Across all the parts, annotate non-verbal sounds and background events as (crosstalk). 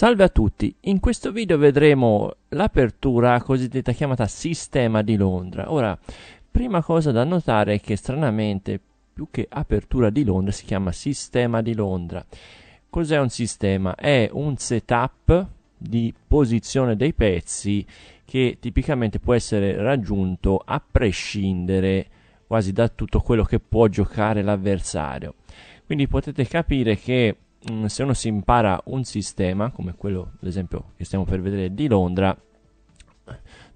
Salve a tutti, in questo video vedremo l'apertura cosiddetta chiamata sistema di Londra. Ora, prima cosa da notare è che stranamente più che apertura di Londra si chiama sistema di Londra. Cos'è un sistema? È un setup di posizione dei pezzi che tipicamente può essere raggiunto a prescindere quasi da tutto quello che può giocare l'avversario. Quindi potete capire che Mm, se uno si impara un sistema, come quello, ad esempio, che stiamo per vedere di Londra,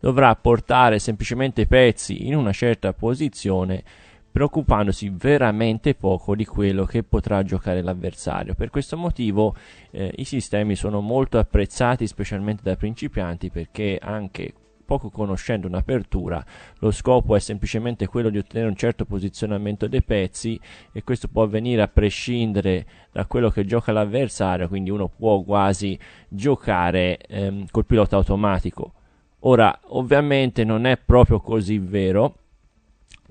dovrà portare semplicemente i pezzi in una certa posizione preoccupandosi veramente poco di quello che potrà giocare l'avversario. Per questo motivo eh, i sistemi sono molto apprezzati specialmente da principianti perché anche poco conoscendo un'apertura, lo scopo è semplicemente quello di ottenere un certo posizionamento dei pezzi e questo può avvenire a prescindere da quello che gioca l'avversario, quindi uno può quasi giocare ehm, col pilota automatico. Ora, ovviamente non è proprio così vero.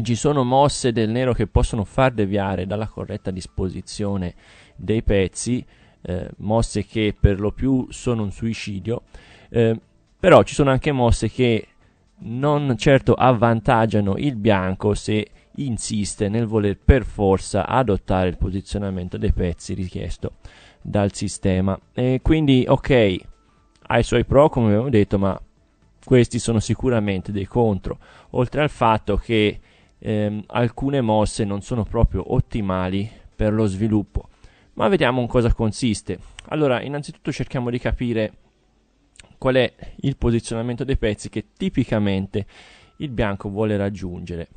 Ci sono mosse del nero che possono far deviare dalla corretta disposizione dei pezzi, eh, mosse che per lo più sono un suicidio. Eh, però ci sono anche mosse che non certo avvantaggiano il bianco se insiste nel voler per forza adottare il posizionamento dei pezzi richiesto dal sistema. E quindi, ok, ha i suoi pro, come abbiamo detto, ma questi sono sicuramente dei contro. Oltre al fatto che ehm, alcune mosse non sono proprio ottimali per lo sviluppo. Ma vediamo in cosa consiste. Allora, innanzitutto cerchiamo di capire qual è il posizionamento dei pezzi che tipicamente il bianco vuole raggiungere.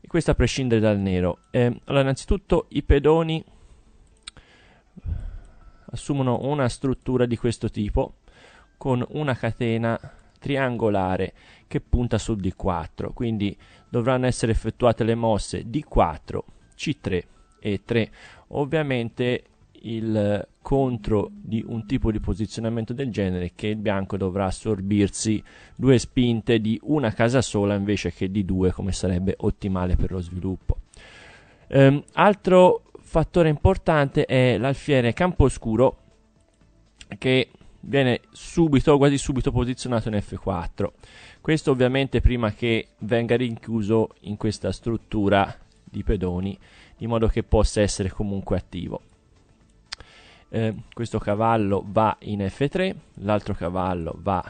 E questo a prescindere dal nero. Eh, allora, innanzitutto i pedoni assumono una struttura di questo tipo con una catena triangolare che punta sul D4, quindi dovranno essere effettuate le mosse D4, C3 e 3. Ovviamente il contro di un tipo di posizionamento del genere che il bianco dovrà assorbirsi due spinte di una casa sola invece che di due come sarebbe ottimale per lo sviluppo. Um, altro fattore importante è l'alfiere campo scuro che viene subito, quasi subito posizionato in F4. Questo ovviamente prima che venga rinchiuso in questa struttura di pedoni, in modo che possa essere comunque attivo eh, questo cavallo va in F3, l'altro cavallo va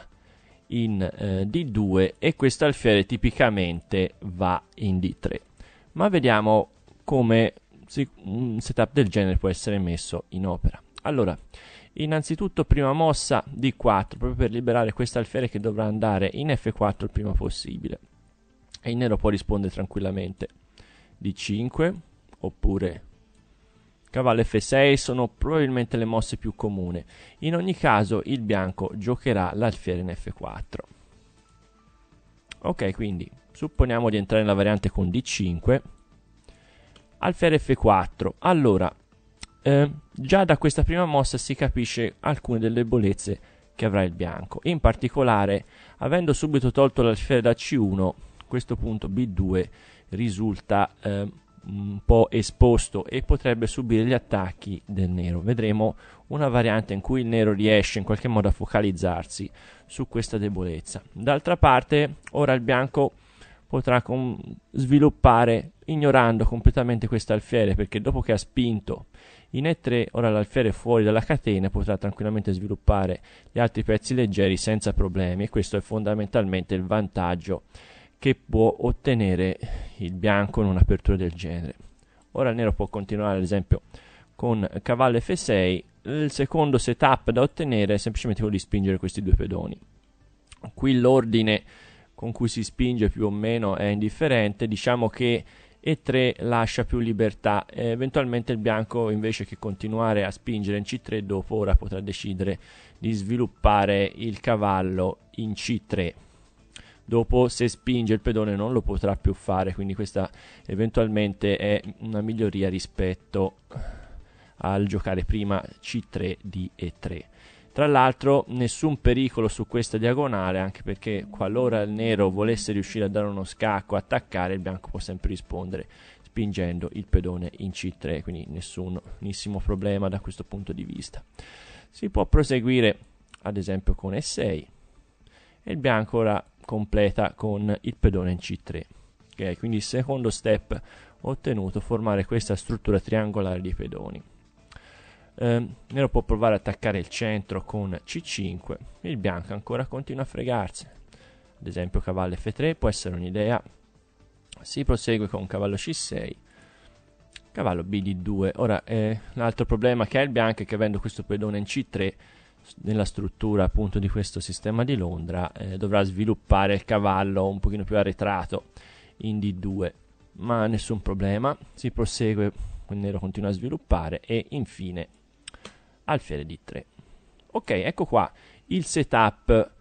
in eh, D2 e questo alfiere tipicamente va in D3. Ma vediamo come si, un setup del genere può essere messo in opera. Allora, innanzitutto prima mossa D4 proprio per liberare questo alfiere che dovrà andare in F4 il prima possibile. E il nero può rispondere tranquillamente D5 oppure Cavallo F6 sono probabilmente le mosse più comuni. In ogni caso il bianco giocherà l'alfiere in F4. Ok, quindi supponiamo di entrare nella variante con D5. Alfiere F4. Allora, eh, già da questa prima mossa si capisce alcune delle debolezze che avrà il bianco. In particolare, avendo subito tolto l'alfiere da C1, questo punto B2 risulta... Eh, un po' esposto e potrebbe subire gli attacchi del nero. Vedremo una variante in cui il nero riesce in qualche modo a focalizzarsi su questa debolezza. D'altra parte, ora il bianco potrà com- sviluppare ignorando completamente questo alfiere perché dopo che ha spinto in E3 ora l'alfiere è fuori dalla catena potrà tranquillamente sviluppare gli altri pezzi leggeri senza problemi e questo è fondamentalmente il vantaggio che può ottenere il bianco in un'apertura del genere. Ora il nero può continuare ad esempio con cavallo f6, il secondo setup da ottenere è semplicemente quello di spingere questi due pedoni. Qui l'ordine con cui si spinge più o meno è indifferente, diciamo che e3 lascia più libertà, e eh, eventualmente il bianco invece che continuare a spingere in c3 dopo ora potrà decidere di sviluppare il cavallo in c3 dopo se spinge il pedone non lo potrà più fare, quindi questa eventualmente è una miglioria rispetto al giocare prima C3, D e 3. Tra l'altro nessun pericolo su questa diagonale, anche perché qualora il nero volesse riuscire a dare uno scacco, attaccare, il bianco può sempre rispondere spingendo il pedone in C3, quindi nessunissimo problema da questo punto di vista. Si può proseguire ad esempio con E6 e il bianco ora completa con il pedone in C3. Okay, quindi il secondo step ottenuto, formare questa struttura triangolare di pedoni. Eh, nero può provare ad attaccare il centro con C5, il bianco ancora continua a fregarsi. Ad esempio cavallo F3 può essere un'idea. Si prosegue con cavallo C6, cavallo bd 2. Ora, eh, l'altro problema che ha il bianco è che avendo questo pedone in C3 nella struttura appunto di questo sistema di Londra eh, dovrà sviluppare il cavallo un pochino più arretrato in D2 ma nessun problema si prosegue il nero continua a sviluppare e infine alfiere D3 ok ecco qua il setup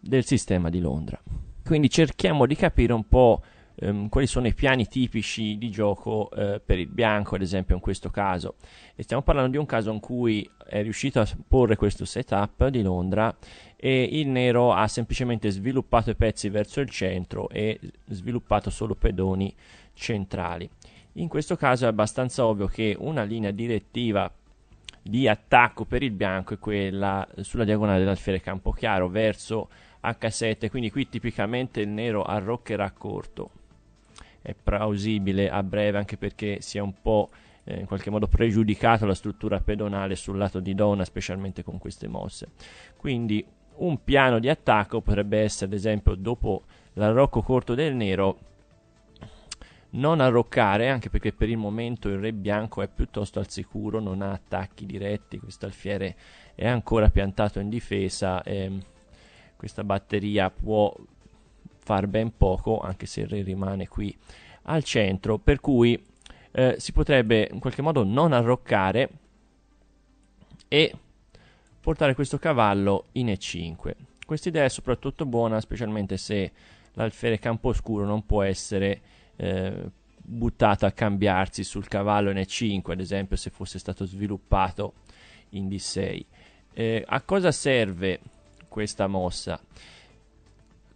del sistema di Londra quindi cerchiamo di capire un po' ehm, quali sono i piani tipici di gioco eh, per il bianco, ad esempio in questo caso. E stiamo parlando di un caso in cui è riuscito a porre questo setup di Londra e il nero ha semplicemente sviluppato i pezzi verso il centro e sviluppato solo pedoni centrali. In questo caso è abbastanza ovvio che una linea direttiva di attacco per il bianco è quella sulla diagonale dell'alfiere campo chiaro verso H7, quindi qui tipicamente il nero arroccherà corto è plausibile a breve anche perché si è un po' eh, in qualche modo pregiudicata la struttura pedonale sul lato di donna, specialmente con queste mosse quindi un piano di attacco potrebbe essere ad esempio dopo l'arrocco corto del nero non arroccare, anche perché per il momento il re bianco è piuttosto al sicuro, non ha attacchi diretti, questo alfiere è ancora piantato in difesa, ehm, questa batteria può far ben poco, anche se il re rimane qui al centro, per cui eh, si potrebbe in qualche modo non arroccare e portare questo cavallo in E5. Quest'idea è soprattutto buona, specialmente se l'alfere Camposcuro non può essere eh, buttata a cambiarsi sul cavallo in E5, ad esempio se fosse stato sviluppato in D6. Eh, a cosa serve questa mossa?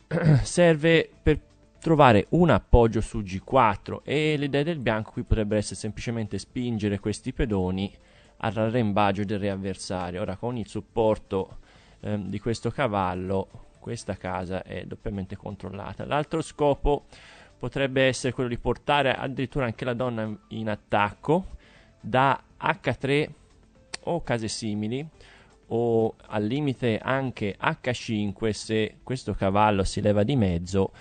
(clears throat) serve per trovare un appoggio su G4 e l'idea del bianco qui potrebbe essere semplicemente spingere questi pedoni al rarrembaggio del re avversario. Ora con il supporto ehm, di questo cavallo questa casa è doppiamente controllata. L'altro scopo potrebbe essere quello di portare addirittura anche la donna in attacco da H3 o case simili o al limite anche H5 se questo cavallo si leva di mezzo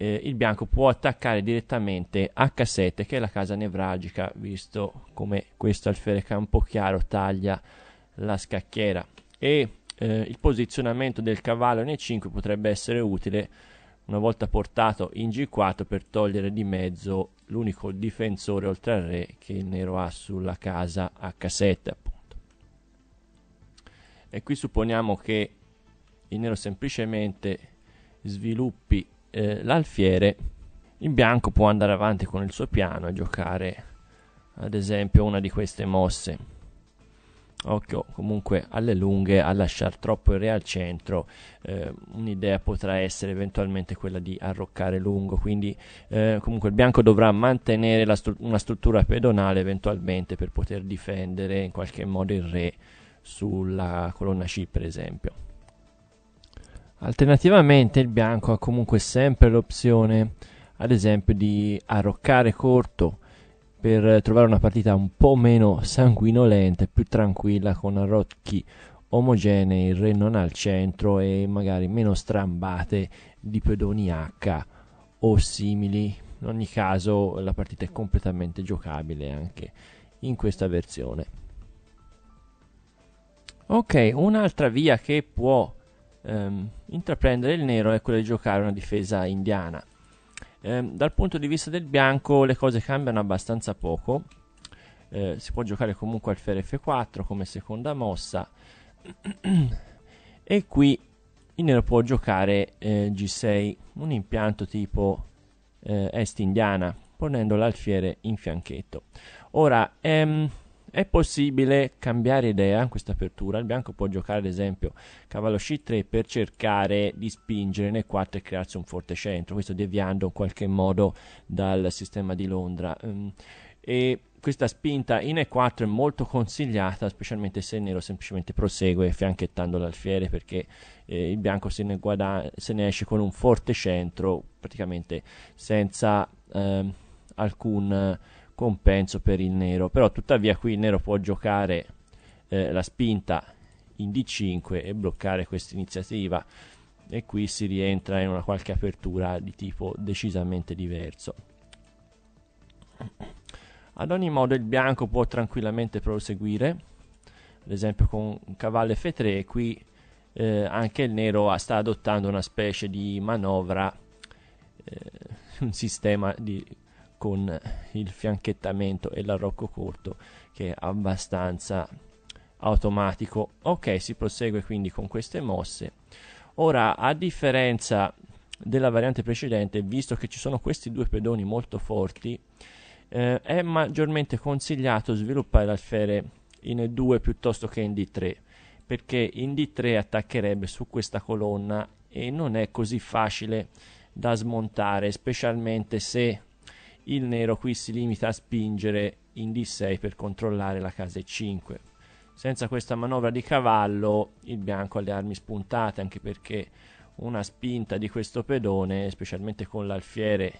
eh, il bianco può attaccare direttamente H7 che è la casa nevralgica visto come questo alfiere Campochiaro taglia la scacchiera e eh, il posizionamento del cavallo in E5 potrebbe essere utile una volta portato in G4 per togliere di mezzo l'unico difensore oltre al re che il nero ha sulla casa H7 appunto e qui supponiamo che il nero semplicemente sviluppi eh, l'alfiere, il bianco può andare avanti con il suo piano e giocare ad esempio una di queste mosse. Occhio comunque alle lunghe, a lasciare troppo il re al centro. Eh, un'idea potrà essere eventualmente quella di arroccare lungo, quindi eh, comunque il bianco dovrà mantenere stru- una struttura pedonale eventualmente per poter difendere in qualche modo il re sulla colonna C per esempio. Alternativamente il bianco ha comunque sempre l'opzione ad esempio di arroccare corto per trovare una partita un po' meno sanguinolenta e più tranquilla con arrocchi omogenei, il re non al centro e magari meno strambate di pedoni H o simili. In ogni caso la partita è completamente giocabile anche in questa versione. Ok, un'altra via che può ehm, intraprendere il nero è quella di giocare una difesa indiana. Ehm, dal punto di vista del bianco le cose cambiano abbastanza poco. Eh, si può giocare comunque al ferro F4 come seconda mossa. e qui il nero può giocare eh, G6, un impianto tipo eh, est indiana, ponendo l'alfiere in fianchetto. Ora, ehm, è possibile cambiare idea in questa apertura. Il bianco può giocare, ad esempio, cavallo c3 per cercare di spingere in e4 e crearsi un forte centro. Questo deviando in qualche modo dal sistema di Londra. Ehm, e questa spinta in e4 è molto consigliata, specialmente se il nero semplicemente prosegue fianchettando l'alfiere perché eh, il bianco se ne, guada- se ne, esce con un forte centro, praticamente senza eh, alcun compenso per il nero, però tuttavia qui il nero può giocare eh, la spinta in D5 e bloccare questa iniziativa e qui si rientra in una qualche apertura di tipo decisamente diverso. Ad ogni modo il bianco può tranquillamente proseguire, ad esempio con cavallo F3 qui eh, anche il nero sta adottando una specie di manovra, eh, (laughs) un sistema di con il fianchettamento e l'arrocco corto che è abbastanza automatico ok si prosegue quindi con queste mosse ora a differenza della variante precedente visto che ci sono questi due pedoni molto forti eh, è maggiormente consigliato sviluppare l'alfere in d 2 piuttosto che in D3 perché in D3 attaccherebbe su questa colonna e non è così facile da smontare specialmente se il nero qui si limita a spingere in D6 per controllare la casa E5. Senza questa manovra di cavallo il bianco ha le armi spuntate anche perché una spinta di questo pedone, specialmente con l'alfiere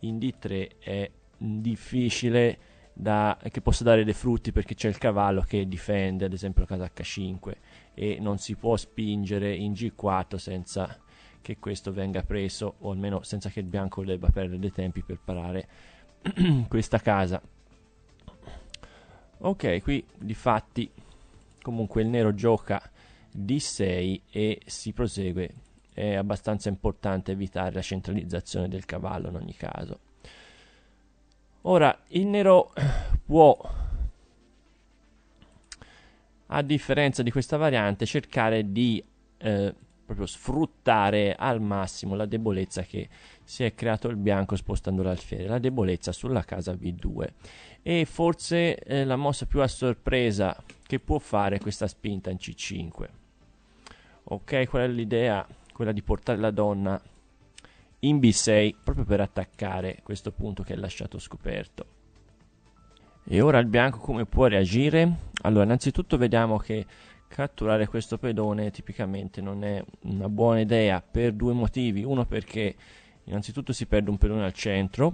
in D3, è difficile da, che possa dare dei frutti perché c'è il cavallo che difende ad esempio la casa H5 e non si può spingere in G4 senza che questo venga preso o almeno senza che il bianco debba perdere dei tempi per parare (clears throat) questa casa ok qui di fatti comunque il nero gioca d6 e si prosegue è abbastanza importante evitare la centralizzazione del cavallo in ogni caso ora il nero (clears throat) può a differenza di questa variante cercare di eh, proprio sfruttare al massimo la debolezza che si è creato il bianco spostando l'alfiere, la debolezza sulla casa B2. E forse eh, la mossa più a sorpresa che può fare questa spinta in C5. Ok, qual è l'idea? Quella di portare la donna in B6 proprio per attaccare questo punto che è lasciato scoperto. E ora il bianco come può reagire? Allora, innanzitutto vediamo che catturare questo pedone tipicamente non è una buona idea per due motivi. Uno perché innanzitutto si perde un pedone al centro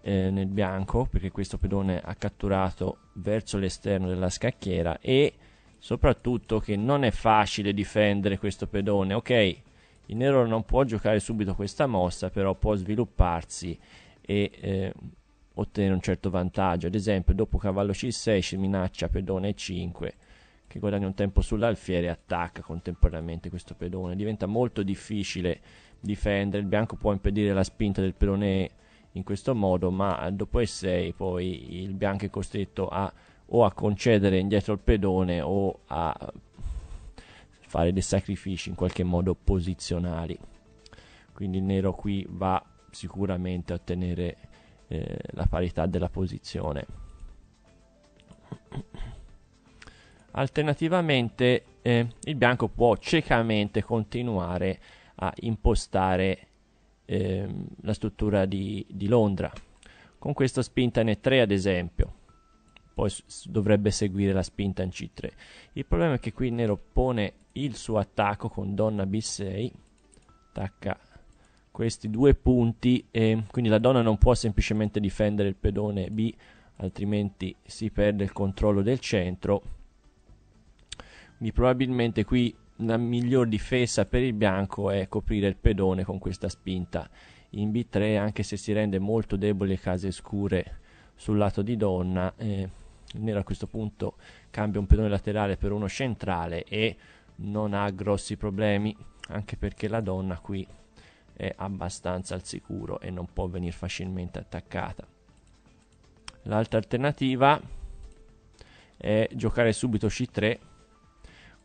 eh, nel bianco perché questo pedone ha catturato verso l'esterno della scacchiera e soprattutto che non è facile difendere questo pedone. Ok, il nero non può giocare subito questa mossa, però può svilupparsi e eh, ottenere un certo vantaggio. Ad esempio, dopo cavallo C6 ci minaccia pedone 5 che guadagna un tempo sull'alfiere e attacca contemporaneamente questo pedone. Diventa molto difficile difendere, il bianco può impedire la spinta del pedone in questo modo, ma dopo E6 poi il bianco è costretto a o a concedere indietro il pedone o a fare dei sacrifici in qualche modo posizionali. Quindi il nero qui va sicuramente a ottenere eh, la parità della posizione. Alternativamente eh, il bianco può ciecamente continuare a impostare eh, la struttura di, di, Londra. Con questa spinta in E3 ad esempio, poi dovrebbe seguire la spinta in C3. Il problema è che qui il nero pone il suo attacco con donna B6, attacca questi due punti, eh, quindi la donna non può semplicemente difendere il pedone B, altrimenti si perde il controllo del centro quindi probabilmente qui la miglior difesa per il bianco è coprire il pedone con questa spinta. In B3 anche se si rende molto debole case scure sul lato di donna, eh, il nero a questo punto cambia un pedone laterale per uno centrale e non ha grossi problemi, anche perché la donna qui è abbastanza al sicuro e non può venire facilmente attaccata. L'altra alternativa è giocare subito C3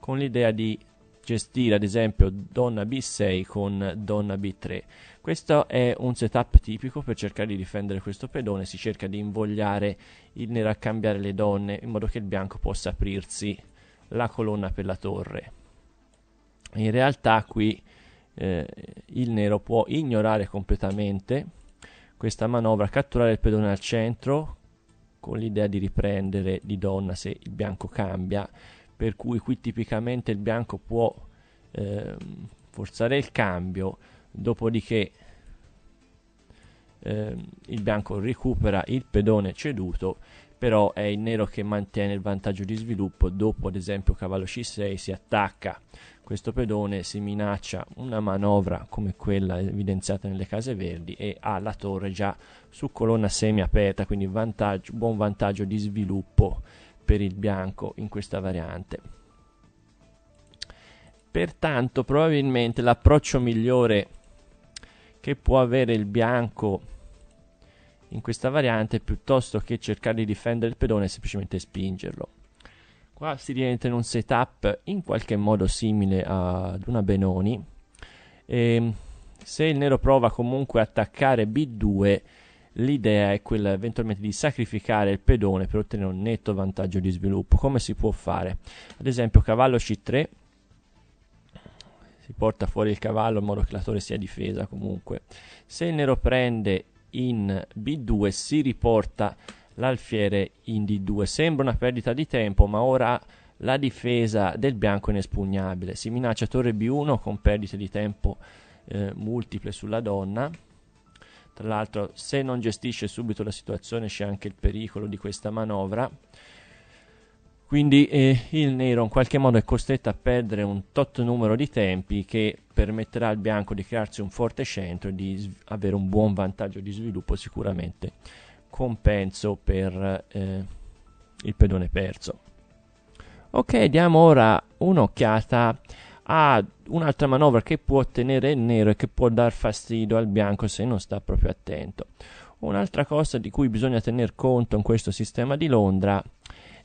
con l'idea di gestire ad esempio donna b6 con donna b3 questo è un setup tipico per cercare di difendere questo pedone si cerca di invogliare il nero a cambiare le donne in modo che il bianco possa aprirsi la colonna per la torre in realtà qui eh, il nero può ignorare completamente questa manovra catturare il pedone al centro con l'idea di riprendere di donna se il bianco cambia per cui qui tipicamente il bianco può eh, forzare il cambio, dopodiché eh, il bianco recupera il pedone ceduto, però è il nero che mantiene il vantaggio di sviluppo, dopo ad esempio cavallo c6 si attacca questo pedone, si minaccia una manovra come quella evidenziata nelle case verdi e ha la torre già su colonna semi aperta, quindi vantaggio, buon vantaggio di sviluppo per il bianco in questa variante. Pertanto probabilmente l'approccio migliore che può avere il bianco in questa variante piuttosto che cercare di difendere il pedone è semplicemente spingerlo. Qua si rientra in un setup in qualche modo simile ad una Benoni. E ehm, se il nero prova comunque a attaccare B2 L'idea è quella eventualmente di sacrificare il pedone per ottenere un netto vantaggio di sviluppo. Come si può fare? Ad esempio, cavallo C3 si porta fuori il cavallo in modo che la torre sia difesa comunque. Se il nero prende in B2 si riporta l'alfiere in D2. Sembra una perdita di tempo, ma ora la difesa del bianco è inespugnabile. Si minaccia torre B1 con perdite di tempo eh, multiple sulla donna. Tra l'altro, se non gestisce subito la situazione, c'è anche il pericolo di questa manovra. Quindi eh, il nero in qualche modo è costretto a perdere un tot numero di tempi che permetterà al bianco di crearsi un forte centro e di sv- avere un buon vantaggio di sviluppo sicuramente compenso per eh, il pedone perso. Ok, diamo ora un'occhiata ha un'altra manovra che può ottenere il nero e che può dar fastidio al bianco se non sta proprio attento. Un'altra cosa di cui bisogna tener conto in questo sistema di Londra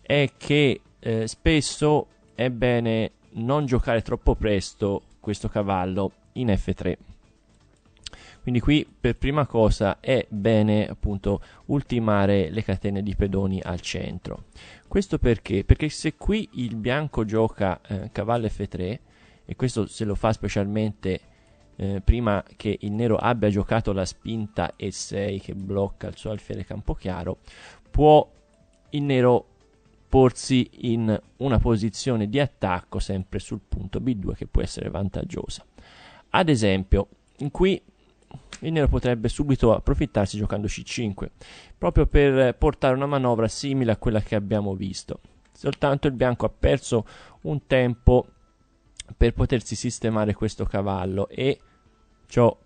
è che eh, spesso è bene non giocare troppo presto questo cavallo in F3. Quindi qui per prima cosa è bene appunto ultimare le catene di pedoni al centro. Questo perché? Perché se qui il bianco gioca eh, cavallo F3 e questo se lo fa specialmente eh, prima che il nero abbia giocato la spinta e 6 che blocca il suo alfiere Campochiaro, può il nero porsi in una posizione di attacco sempre sul punto B2 che può essere vantaggiosa. Ad esempio, in qui il nero potrebbe subito approfittarsi giocando C5, proprio per portare una manovra simile a quella che abbiamo visto. Soltanto il bianco ha perso un tempo per potersi sistemare questo cavallo e ciò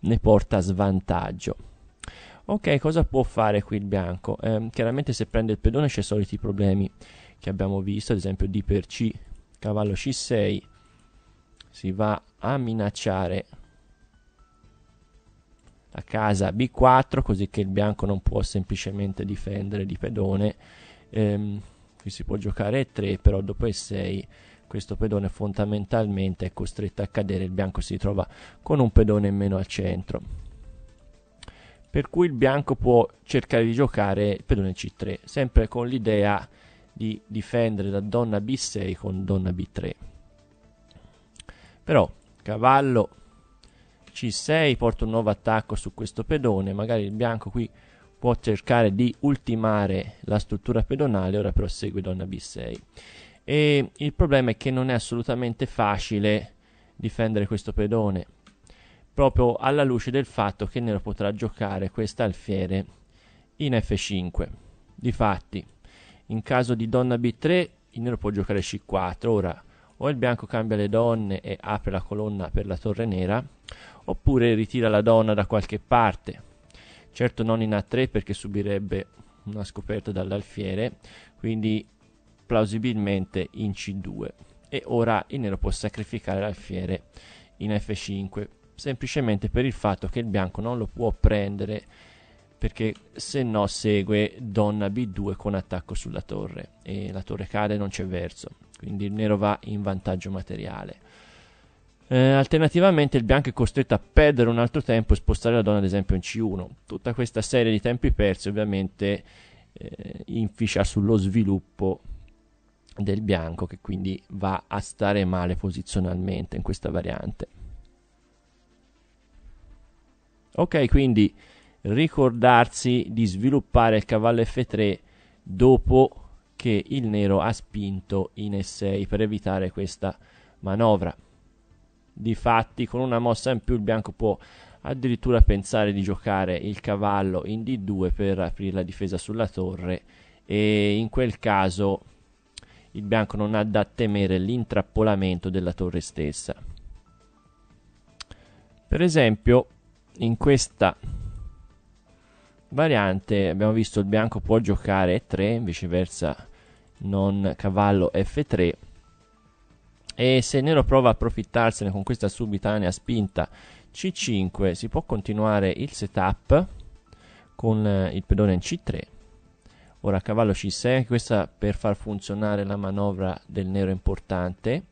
ne porta svantaggio. Ok, cosa può fare qui il bianco? Eh, chiaramente se prende il pedone c'è i soliti problemi che abbiamo visto, ad esempio D per C, cavallo C6, si va a minacciare la casa B4, così che il bianco non può semplicemente difendere di pedone. Eh, qui si può giocare E3, però dopo E6 questo pedone fondamentalmente è costretto a cadere, il bianco si trova con un pedone in meno al centro. Per cui il bianco può cercare di giocare il pedone C3, sempre con l'idea di difendere da donna B6 con donna B3. Però cavallo C6 porta un nuovo attacco su questo pedone, magari il bianco qui può cercare di ultimare la struttura pedonale, ora prosegue donna B6 e il problema è che non è assolutamente facile difendere questo pedone proprio alla luce del fatto che il nero potrà giocare questa alfiere in f5 difatti in caso di donna b3 il nero può giocare c4 ora o il bianco cambia le donne e apre la colonna per la torre nera oppure ritira la donna da qualche parte certo non in a3 perché subirebbe una scoperta dall'alfiere quindi plausibilmente in C2 e ora il nero può sacrificare l'alfiere in F5 semplicemente per il fatto che il bianco non lo può prendere perché se no segue donna b2 con attacco sulla torre e la torre cade non c'è verso quindi il nero va in vantaggio materiale eh, alternativamente il bianco è costretto a perdere un altro tempo e spostare la donna ad esempio in c1 tutta questa serie di tempi persi ovviamente eh, inficia sullo sviluppo del bianco che quindi va a stare male posizionalmente in questa variante. Ok, quindi ricordarsi di sviluppare il cavallo F3 dopo che il nero ha spinto in E6 per evitare questa manovra. Difatti, con una mossa in più il bianco può addirittura pensare di giocare il cavallo in D2 per aprire la difesa sulla torre e in quel caso il bianco non ha da temere l'intrappolamento della torre stessa. Per esempio, in questa variante abbiamo visto il bianco può giocare E3, viceversa non cavallo F3 e se nero prova a approfittarsene con questa subitanea spinta C5 si può continuare il setup con il pedone in C3 Ora cavallo C6, questa per far funzionare la manovra del nero è importante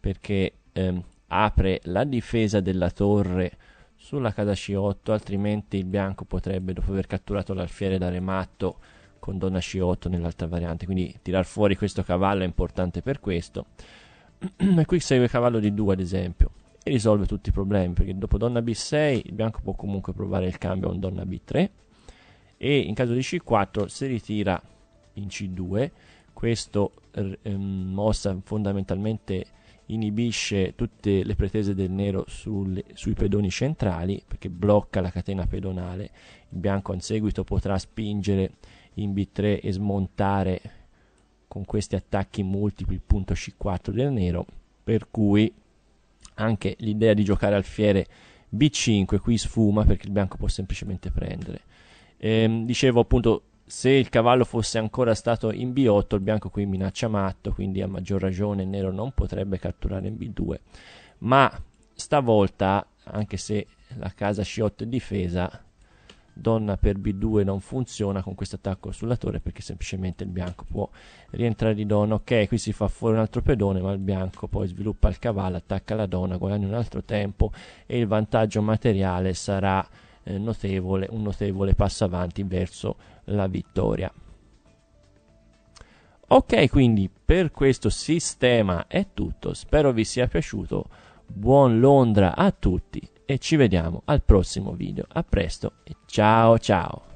perché ehm, apre la difesa della torre sulla casa C8, altrimenti il bianco potrebbe, dopo aver catturato l'alfiere, da rematto con donna C8 nell'altra variante. Quindi tirar fuori questo cavallo è importante per questo. (clears throat) e qui segue cavallo D2 ad esempio e risolve tutti i problemi perché dopo donna B6 il bianco può comunque provare il cambio con donna B3 e in caso di C4 si ritira in C2 questo ehm, mossa fondamentalmente inibisce tutte le pretese del nero sul, sui pedoni centrali perché blocca la catena pedonale il bianco in seguito potrà spingere in B3 e smontare con questi attacchi multipli il punto C4 del nero per cui anche l'idea di giocare alfiere B5 qui sfuma perché il bianco può semplicemente prendere Ehm, dicevo appunto, se il cavallo fosse ancora stato in B8, il bianco qui minaccia matto, quindi a maggior ragione il nero non potrebbe catturare in B2. Ma stavolta, anche se la casa C8 è difesa, donna per B2 non funziona con questo attacco sulla torre perché semplicemente il bianco può rientrare di donna. Ok, qui si fa fuori un altro pedone, ma il bianco poi sviluppa il cavallo, attacca la donna, guadagna un altro tempo e il vantaggio materiale sarà eh, notevole, un notevole passo avanti verso la vittoria. Ok, quindi per questo sistema è tutto, spero vi sia piaciuto, buon Londra a tutti e ci vediamo al prossimo video, a presto e ciao ciao!